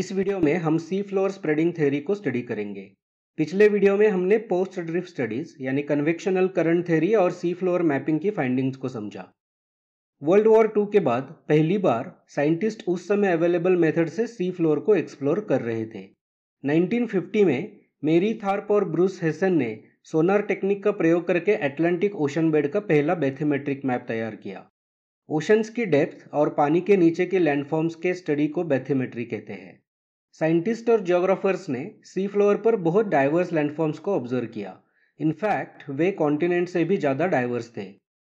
इस वीडियो में हम सी फ्लोर स्प्रेडिंग थ्योरी को स्टडी करेंगे पिछले वीडियो में हमने पोस्ट ड्रिफ्ट स्टडीज यानी कन्वेक्शनल करंट थ्योरी और सी फ्लोर मैपिंग की फाइंडिंग्स को समझा वर्ल्ड वॉर टू के बाद पहली बार साइंटिस्ट उस समय अवेलेबल मेथड से सी फ्लोर को एक्सप्लोर कर रहे थे 1950 में मेरी थार्प और ब्रूस हेसन ने सोनार टेक्निक का प्रयोग करके एटलांटिक ओशन बेड का पहला बैथेमेट्रिक मैप तैयार किया ओशंस की डेप्थ और पानी के नीचे के लैंडफॉर्म्स के स्टडी को बैथेमेट्री कहते हैं साइंटिस्ट और जोग्राफर्स ने सी फ्लोर पर बहुत डाइवर्स लैंडफॉर्म्स को ऑब्जर्व किया इनफैक्ट वे कॉन्टिनेंट से भी ज़्यादा डाइवर्स थे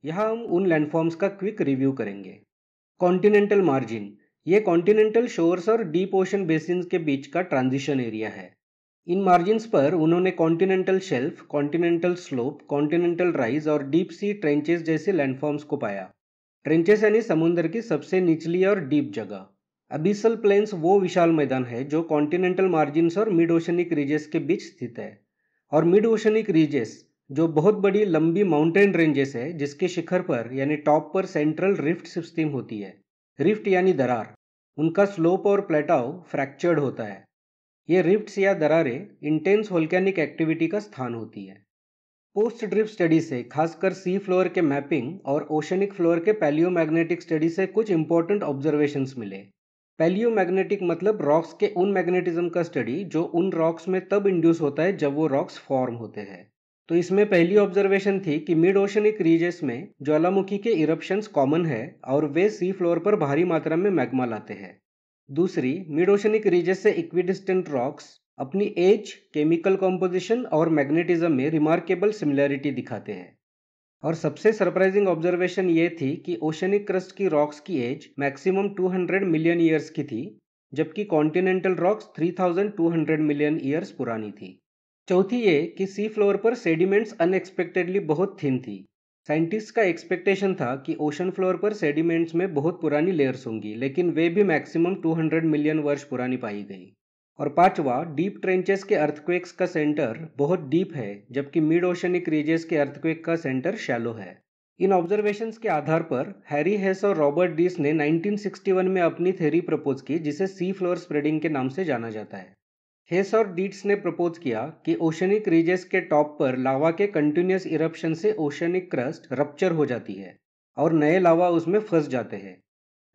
यहाँ हम उन लैंडफॉर्म्स का क्विक रिव्यू करेंगे कॉन्टिनेंटल मार्जिन ये कॉन्टिनेंटल शोर्स और डीप ओशन बेसिन के बीच का ट्रांजिशन एरिया है इन मार्जिन्स पर उन्होंने continental shelf continental slope continental rise और डीप सी ट्रेंचेस जैसे लैंडफॉर्म्स को पाया ट्रेंचेस यानी समुद्र की सबसे निचली और डीप जगह अबिसल प्लेन्स वो विशाल मैदान है जो कॉन्टिनेंटल मार्जिन और मिड ओशनिक रीजेस के बीच स्थित है और मिड ओशनिक रीजेस जो बहुत बड़ी लंबी माउंटेन रेंजेस है जिसके शिखर पर यानी टॉप पर सेंट्रल रिफ्ट सिस्टम होती है रिफ्ट यानी दरार उनका स्लोप और प्लेटाव फ्रैक्चर्ड होता है ये रिफ्ट्स या दरारें इंटेंस होल्केनिक एक्टिविटी का स्थान होती है पोस्ट ड्रिप स्टडी से खासकर सी फ्लोर के मैपिंग और ओशनिक फ्लोर के पैलियोमैग्नेटिक स्टडी से कुछ इंपॉर्टेंट ऑब्जर्वेशंस मिले मैग्नेटिक मतलब रॉक्स के उन मैग्नेटिज्म का स्टडी जो उन रॉक्स में तब इंड्यूस होता है जब वो रॉक्स फॉर्म होते हैं तो इसमें पहली ऑब्जर्वेशन थी कि मिड ओशनिक रीजेस में ज्वालामुखी के इरप्शंस कॉमन है और वे सी फ्लोर पर भारी मात्रा में मैग्मा लाते हैं दूसरी मिड ओशनिक रीजेस से इक्विडिस्टेंट रॉक्स अपनी एज केमिकल कॉम्पोजिशन और मैग्नेटिज्म में रिमार्केबल सिमिलैरिटी दिखाते हैं और सबसे सरप्राइजिंग ऑब्जर्वेशन ये थी कि ओशनिक क्रस्ट की रॉक्स की एज मैक्सिमम 200 मिलियन ईयर्स की थी जबकि कॉन्टिनेंटल रॉक्स 3200 मिलियन ईयर्स पुरानी थी चौथी ये कि सी फ्लोर पर सेडिमेंट्स अनएक्सपेक्टेडली बहुत थिन थी साइंटिस्ट का एक्सपेक्टेशन था कि ओशन फ्लोर पर सेडिमेंट्स में बहुत पुरानी लेयर्स होंगी लेकिन वे भी मैक्सिमम 200 मिलियन वर्ष पुरानी पाई गई और पांचवा डीप ट्रेंचेस के अर्थक्वेक्स का सेंटर बहुत डीप है जबकि मिड ओशनिक रीजेस के अर्थक्वेक का सेंटर शैलो है इन ऑब्जर्वेशंस के आधार पर हैरी हेस और रॉबर्ट डीस ने 1961 में अपनी थेरी प्रपोज की जिसे सी फ्लोर स्प्रेडिंग के नाम से जाना जाता है हेस और डीट्स ने प्रपोज किया कि ओशनिक रीजेस के टॉप पर लावा के कंटिन्यूस इरप्शन से ओशनिक क्रस्ट रप्चर हो जाती है और नए लावा उसमें फंस जाते हैं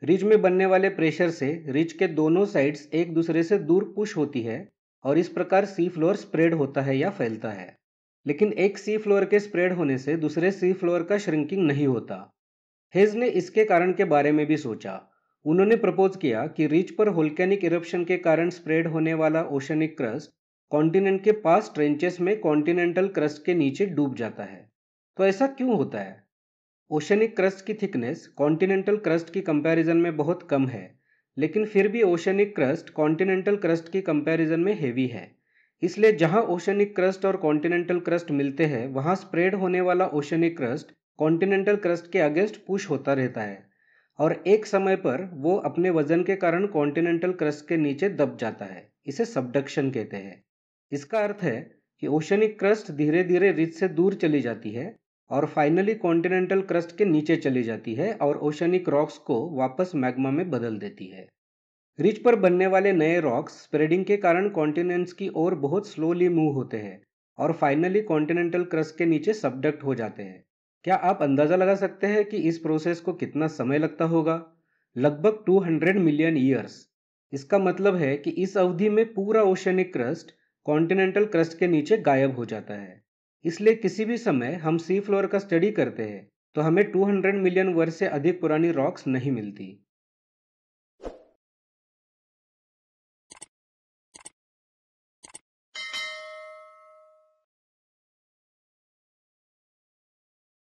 रिज में बनने वाले प्रेशर से रिज के दोनों साइड्स एक दूसरे से दूर पुश होती है और इस प्रकार सी फ्लोर स्प्रेड होता है या फैलता है लेकिन एक सी फ्लोर के स्प्रेड होने से दूसरे सी फ्लोर का श्रिंकिंग नहीं होता हेज ने इसके कारण के बारे में भी सोचा उन्होंने प्रपोज किया कि रिज पर होल्केनिक इरप्शन के कारण स्प्रेड होने वाला ओशनिक क्रस्ट कॉन्टिनेंट के पास ट्रेंचेस में कॉन्टिनेंटल क्रस्ट के नीचे डूब जाता है तो ऐसा क्यों होता है ओशनिक क्रस्ट की थिकनेस कॉन्टिनेंटल क्रस्ट की कंपैरिजन में बहुत कम है लेकिन फिर भी ओशनिक क्रस्ट कॉन्टिनेंटल क्रस्ट की कंपैरिजन में हेवी है इसलिए जहां ओशनिक क्रस्ट और कॉन्टिनेंटल क्रस्ट मिलते हैं वहां स्प्रेड होने वाला ओशनिक क्रस्ट कॉन्टिनेंटल क्रस्ट के अगेंस्ट पुश होता रहता है और एक समय पर वो अपने वजन के कारण कॉन्टिनेंटल क्रस्ट के नीचे दब जाता है इसे सबडक्शन कहते हैं इसका अर्थ है कि ओशनिक क्रस्ट धीरे धीरे रिच से दूर चली जाती है और फाइनली कॉन्टिनेंटल क्रस्ट के नीचे चली जाती है और ओशनिक रॉक्स को वापस मैग्मा में बदल देती है रिच पर बनने वाले नए रॉक्स स्प्रेडिंग के कारण कॉन्टिनेंट्स की ओर बहुत स्लोली मूव होते हैं और फाइनली कॉन्टिनेंटल क्रस्ट के नीचे सबडक्ट हो जाते हैं क्या आप अंदाज़ा लगा सकते हैं कि इस प्रोसेस को कितना समय लगता होगा लगभग 200 मिलियन ईयर्स इसका मतलब है कि इस अवधि में पूरा ओशनिक क्रस्ट कॉन्टिनेंटल क्रस्ट के नीचे गायब हो जाता है इसलिए किसी भी समय हम सी फ्लोर का स्टडी करते हैं तो हमें 200 मिलियन वर्ष से अधिक पुरानी रॉक्स नहीं मिलती